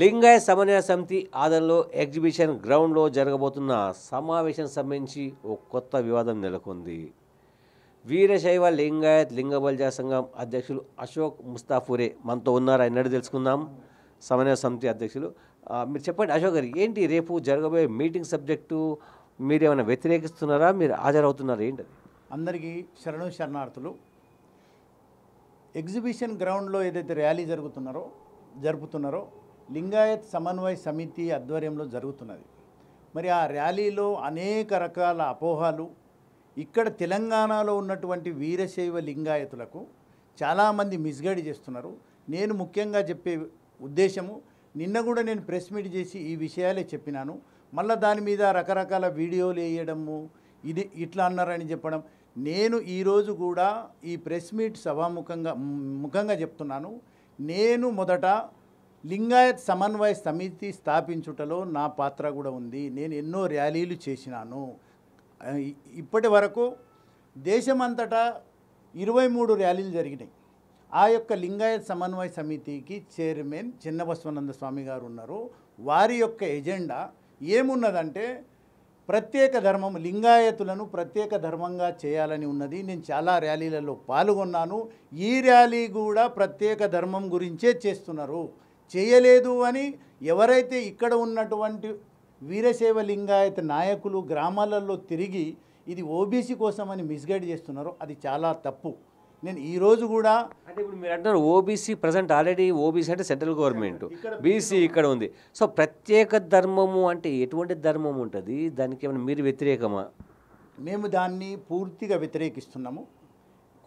లింగాయ సమన్వయ సమితి ఆదరణలో ఎగ్జిబిషన్ గ్రౌండ్లో జరగబోతున్న సమావేశం సంబంధించి ఓ కొత్త వివాదం నెలకొంది వీరశైవ లింగాయత్ లింగబల్జ సంఘం అధ్యక్షులు అశోక్ ముస్తాఫూరే మనతో ఉన్నారు ఆయన తెలుసుకుందాం సమన్వయ సమితి అధ్యక్షులు మీరు చెప్పండి అశోక్ గారు ఏంటి రేపు జరగబోయే మీటింగ్ సబ్జెక్టు మీరు ఏమైనా వ్యతిరేకిస్తున్నారా మీరు హాజరవుతున్నారా ఏంటి అందరికీ శరణు శరణార్థులు ఎగ్జిబిషన్ గ్రౌండ్లో ఏదైతే ర్యాలీ జరుగుతున్నారో జరుపుతున్నారో లింగాయత్ సమన్వయ సమితి ఆధ్వర్యంలో జరుగుతున్నది మరి ఆ ర్యాలీలో అనేక రకాల అపోహాలు ఇక్కడ తెలంగాణలో ఉన్నటువంటి వీరశైవ లింగాయతులకు చాలామంది మిస్గైడ్ చేస్తున్నారు నేను ముఖ్యంగా చెప్పే ఉద్దేశము నిన్న కూడా నేను ప్రెస్ మీట్ చేసి ఈ విషయాలే చెప్పినాను మళ్ళీ దాని మీద రకరకాల వీడియోలు వేయడము ఇది ఇట్లా అన్నారని చెప్పడం నేను ఈరోజు కూడా ఈ ప్రెస్ మీట్ సభాముఖంగా ముఖంగా చెప్తున్నాను నేను మొదట లింగాయత్ సమన్వయ సమితి స్థాపించుటలో నా పాత్ర కూడా ఉంది నేను ఎన్నో ర్యాలీలు చేసినాను ఇప్పటి వరకు దేశమంతటా ఇరవై మూడు ర్యాలీలు జరిగినాయి ఆ యొక్క లింగాయత్ సమన్వయ సమితికి చైర్మన్ చిన్నబసవనంద స్వామి గారు ఉన్నారు వారి యొక్క ఎజెండా ఏమున్నదంటే ప్రత్యేక ధర్మం లింగాయతులను ప్రత్యేక ధర్మంగా చేయాలని ఉన్నది నేను చాలా ర్యాలీలలో పాల్గొన్నాను ఈ ర్యాలీ కూడా ప్రత్యేక ధర్మం గురించే చేస్తున్నారు చేయలేదు అని ఎవరైతే ఇక్కడ ఉన్నటువంటి వీరశైవ లింగాయత నాయకులు గ్రామాలలో తిరిగి ఇది ఓబీసీ కోసం అని మిస్గైడ్ చేస్తున్నారో అది చాలా తప్పు నేను ఈ రోజు కూడా అంటే ఇప్పుడు మీరు అంటారు ఓబీసీ ప్రజెంట్ ఆల్రెడీ ఓబీసీ అంటే సెంట్రల్ గవర్నమెంట్ బీసీ ఇక్కడ ఉంది సో ప్రత్యేక ధర్మము అంటే ఎటువంటి ధర్మం ఉంటుంది దానికి ఏమైనా మీరు వ్యతిరేకమా మేము దాన్ని పూర్తిగా వ్యతిరేకిస్తున్నాము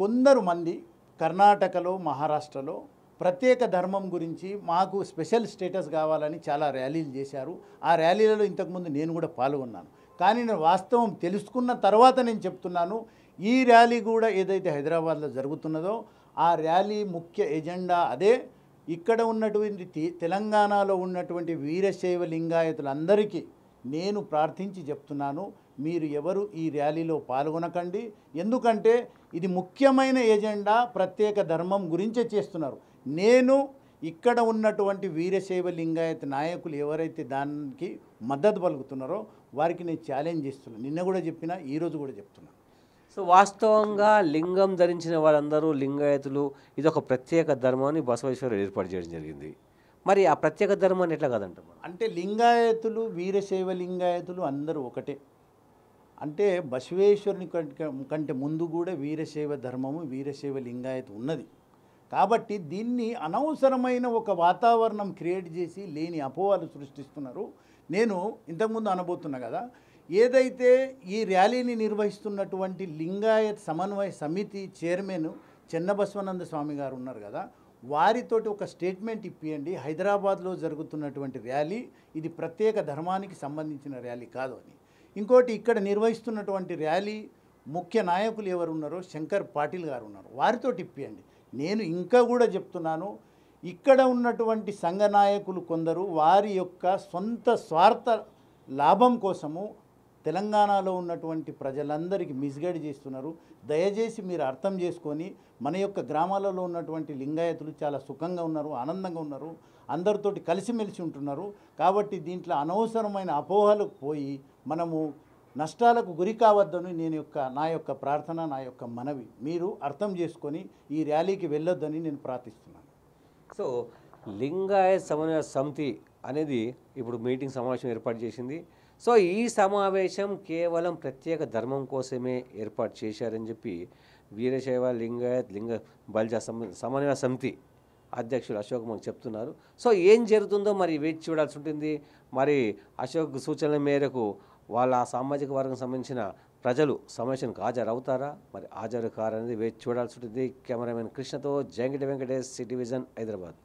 కొందరు మంది కర్ణాటకలో మహారాష్ట్రలో ప్రత్యేక ధర్మం గురించి మాకు స్పెషల్ స్టేటస్ కావాలని చాలా ర్యాలీలు చేశారు ఆ ర్యాలీలలో ఇంతకుముందు నేను కూడా పాల్గొన్నాను కానీ నేను వాస్తవం తెలుసుకున్న తర్వాత నేను చెప్తున్నాను ఈ ర్యాలీ కూడా ఏదైతే హైదరాబాద్లో జరుగుతున్నదో ఆ ర్యాలీ ముఖ్య ఎజెండా అదే ఇక్కడ ఉన్నటువంటి తెలంగాణలో ఉన్నటువంటి వీరశైవ లింగాయతులందరికీ నేను ప్రార్థించి చెప్తున్నాను మీరు ఎవరు ఈ ర్యాలీలో పాల్గొనకండి ఎందుకంటే ఇది ముఖ్యమైన ఎజెండా ప్రత్యేక ధర్మం గురించే చేస్తున్నారు నేను ఇక్కడ ఉన్నటువంటి వీరశైవ లింగాయత నాయకులు ఎవరైతే దానికి మద్దతు పలుకుతున్నారో వారికి నేను ఛాలెంజ్ చేస్తున్నాను నిన్న కూడా చెప్పిన ఈరోజు కూడా చెప్తున్నాను సో వాస్తవంగా లింగం ధరించిన వాళ్ళందరూ లింగాయతులు ఇది ఒక ప్రత్యేక ధర్మాన్ని బసవేశ్వరుడు ఏర్పాటు చేయడం జరిగింది మరి ఆ ప్రత్యేక ధర్మాన్ని ఎట్లా కదంట అంటే లింగాయతులు వీరశైవ లింగాయతులు అందరూ ఒకటే అంటే బసవేశ్వరుని కంటే ముందు కూడా వీరశైవ ధర్మము వీరశైవ లింగాయత ఉన్నది కాబట్టి దీన్ని అనవసరమైన ఒక వాతావరణం క్రియేట్ చేసి లేని అపోవాలు సృష్టిస్తున్నారు నేను ఇంతకుముందు అనబోతున్నా కదా ఏదైతే ఈ ర్యాలీని నిర్వహిస్తున్నటువంటి లింగాయత్ సమన్వయ సమితి చైర్మన్ చెన్నబస్వానంద స్వామి గారు ఉన్నారు కదా వారితోటి ఒక స్టేట్మెంట్ ఇప్పియండి హైదరాబాద్లో జరుగుతున్నటువంటి ర్యాలీ ఇది ప్రత్యేక ధర్మానికి సంబంధించిన ర్యాలీ కాదు అని ఇంకోటి ఇక్కడ నిర్వహిస్తున్నటువంటి ర్యాలీ ముఖ్య నాయకులు ఎవరు ఉన్నారో శంకర్ పాటిల్ గారు ఉన్నారు వారితో ఇప్పియండి నేను ఇంకా కూడా చెప్తున్నాను ఇక్కడ ఉన్నటువంటి సంఘ నాయకులు కొందరు వారి యొక్క సొంత స్వార్థ లాభం కోసము తెలంగాణలో ఉన్నటువంటి ప్రజలందరికీ మిస్గైడ్ చేస్తున్నారు దయచేసి మీరు అర్థం చేసుకొని మన యొక్క గ్రామాలలో ఉన్నటువంటి లింగాయతులు చాలా సుఖంగా ఉన్నారు ఆనందంగా ఉన్నారు అందరితోటి కలిసిమెలిసి ఉంటున్నారు కాబట్టి దీంట్లో అనవసరమైన అపోహలకు పోయి మనము నష్టాలకు గురి కావద్దని నేను యొక్క నా యొక్క ప్రార్థన నా యొక్క మనవి మీరు అర్థం చేసుకొని ఈ ర్యాలీకి వెళ్ళొద్దని నేను ప్రార్థిస్తున్నాను సో లింగాయ సమన్వయ సమితి అనేది ఇప్పుడు మీటింగ్ సమావేశం ఏర్పాటు చేసింది సో ఈ సమావేశం కేవలం ప్రత్యేక ధర్మం కోసమే ఏర్పాటు చేశారని చెప్పి వీరశైవ లింగాయత్ లింగ బల్జ సమన్వయ సమితి అధ్యక్షులు అశోక్ మాకు చెప్తున్నారు సో ఏం జరుగుతుందో మరి వేచి చూడాల్సి ఉంటుంది మరి అశోక్ సూచనల మేరకు వాళ్ళ సామాజిక వర్గం సంబంధించిన ప్రజలు హాజరు హాజరవుతారా మరి హాజరు కారనేది వేచి చూడాల్సి ఉంటుంది కెమెరామెన్ కృష్ణతో జంగిటి వెంకటేష్ సిటివిజన్ హైదరాబాద్